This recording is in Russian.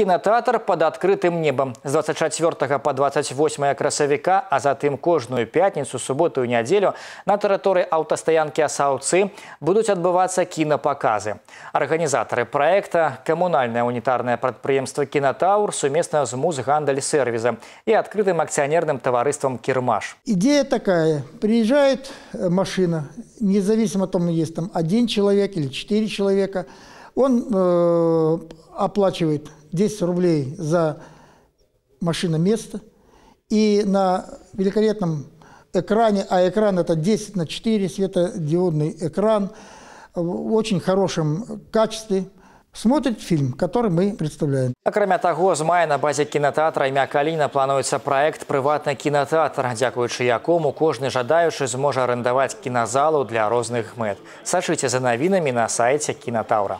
Кінатэатр под открытым небам з 24 по 28 красавіка, а затым кожную пятніцу, суботу і нядзелю на тэрыторыі аўтастаянкі асаўцы будуць адбывацца кінапаказы. Арганізатары праекта камунальнае унітарнае прадпрыемства кінатаур сумесна з музгандаль сервіза і адкрытым акцыянерным таварыствам кірмаш. Идея такая. Приезжает э, машина, независимо от того, есть там один человек или четыре человека – он э, оплачивает 10 рублей за машина место, и на великолепном экране, а экран это 10 на 4 светодиодный экран в очень хорошем качестве, смотрит фильм, который мы представляем. А кроме того, с мая на базе кинотеатра імя Каліна плануецца проект прыватны кінотэатр, дзякуючы якому каждый жадающий сможет арендовать кинозалу для разных мэт. Сачыце за новинами на сайте кінотаўра.